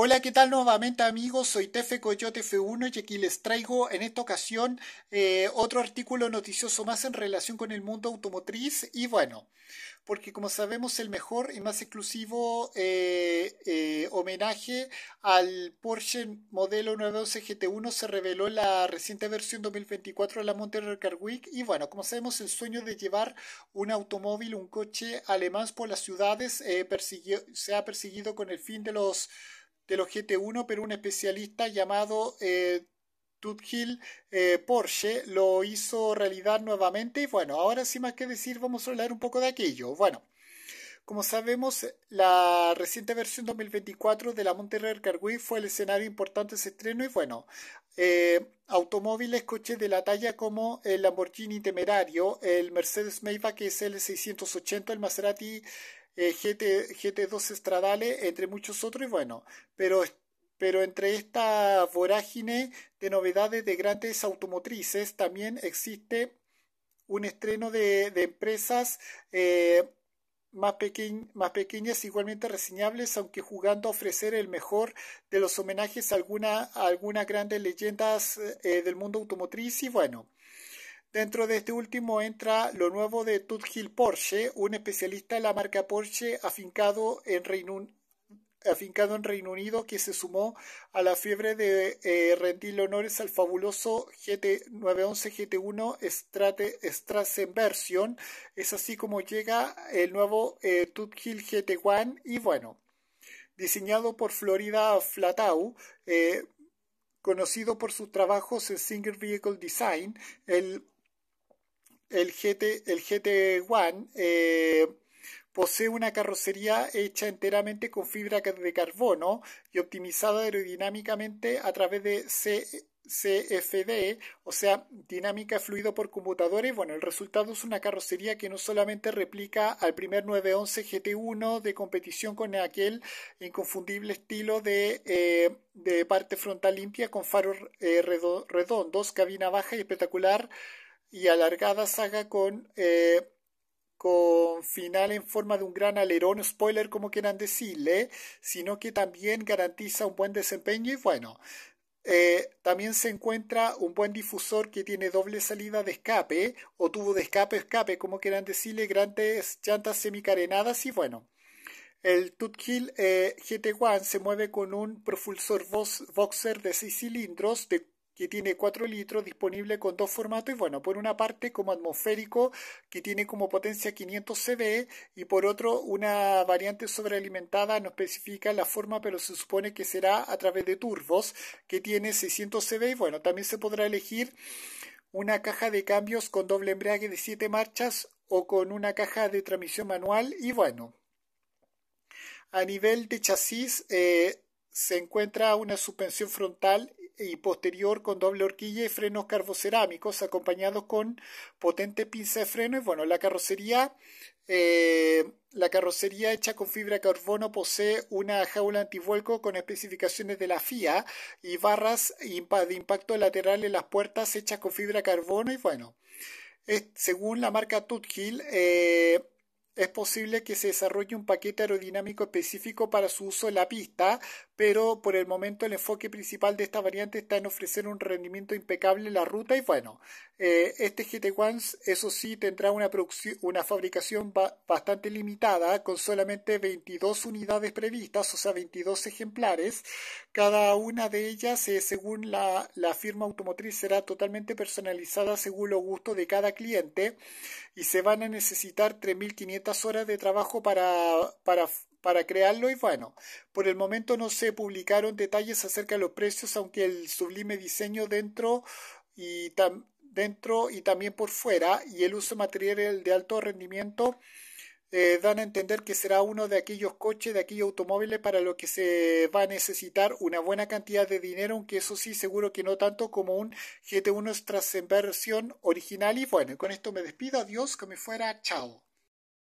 Hola, ¿qué tal nuevamente amigos? Soy Tefe Coyote F1 y aquí les traigo en esta ocasión eh, otro artículo noticioso más en relación con el mundo automotriz y bueno, porque como sabemos el mejor y más exclusivo eh, eh, homenaje al Porsche modelo 911 GT1 se reveló en la reciente versión 2024 de la Monterrey Car Week y bueno, como sabemos el sueño de llevar un automóvil, un coche alemán por las ciudades se ha perseguido con el fin de los de los gt 1 pero un especialista llamado eh, eh, Porsche lo hizo realidad nuevamente. Y bueno, ahora sin más que decir, vamos a hablar un poco de aquello. Bueno. Como sabemos, la reciente versión 2024 de la Monterrey Cargui fue el escenario importante de ese estreno y bueno, eh, automóviles, coches de la talla como el Lamborghini Temerario, el Mercedes Maybach que es el 680, el Maserati eh, GT, 2 estradale entre muchos otros, y bueno, pero, pero entre esta vorágine de novedades de grandes automotrices también existe un estreno de, empresas eh, más, más pequeñas, igualmente reseñables, aunque jugando a ofrecer el mejor de los homenajes a, alguna, algunas grandes leyendas eh, del mundo automotriz. Y bueno, Dentro de este último entra lo nuevo de Tutgil Porsche, un especialista de la marca Porsche afincado en Reino, afincado en Reino Unido que se sumó a la fiebre de eh, rendir honores al fabuloso GT 911 GT1 Version. Es así como llega el nuevo eh, GT1 y bueno, diseñado por Florida Flatau. Eh, conocido por sus trabajos en Single Vehicle Design, el el, GT, el eh, posee una carrocería hecha enteramente con fibra de carbono y optimizada aerodinámicamente a través de CFD, o sea, dinámica fluido por computadores. Bueno, el resultado es una carrocería que no solamente replica al primer 911 GT1 de competición con aquel inconfundible estilo de, eh, de parte frontal limpia con faros eh, redondos, cabina baja y espectacular y alargada saga con, eh, con final en forma de un gran alerón, spoiler como quieran decirle, sino que también garantiza un buen desempeño y bueno, eh, también se encuentra un buen difusor que tiene doble salida de escape o tubo de escape escape, como quieran decirle, grandes llantas semicarenadas y bueno. El Tutkil eh, GT1 se mueve con un propulsor boxer de 6 cilindros de que tiene 4 litros, disponible con dos formatos. Y bueno, por una parte como atmosférico, que tiene como potencia 500 cb. y por otro una variante sobrealimentada, no especifica la forma, pero se supone que será a través de turbos, que tiene 600 cb. Y bueno, también se podrá elegir una caja de cambios con doble embrague de 7 marchas o con una caja de transmisión manual y bueno. A nivel de chasis, eh, se encuentra una suspensión frontal y posterior con doble horquilla y frenos carbocerámicos acompañados con potente pinza de freno y bueno, la carrocería eh, la carrocería hecha con fibra de carbono posee una jaula antivuelco con especificaciones de la FIA y barras de impacto lateral en las puertas hechas con fibra de carbono y bueno, según la marca Tuthill eh, es posible que se desarrolle un paquete aerodinámico específico para su uso en la pista, pero por el momento el enfoque principal de esta variante está en ofrecer un rendimiento impecable en la ruta y bueno, eh, este GT1 eso sí tendrá una, una fabricación bastante limitada con solamente 22 unidades previstas, o sea 22 ejemplares, cada una de ellas eh, según la, firma automotriz será totalmente personalizada según los gustos de cada cliente y se van a necesitar 3.500 horas de trabajo para, para para crearlo y bueno, por el momento no se publicaron detalles acerca de los precios, aunque el sublime diseño dentro y, dentro y también por fuera y el uso material de alto rendimiento eh, dan a entender que será uno de aquellos coches, de aquellos automóviles para los que se va a necesitar una buena cantidad de dinero, aunque eso sí, seguro que no tanto como un GT1 en versión original. Y bueno, con esto me despido, adiós, que me fuera, chao.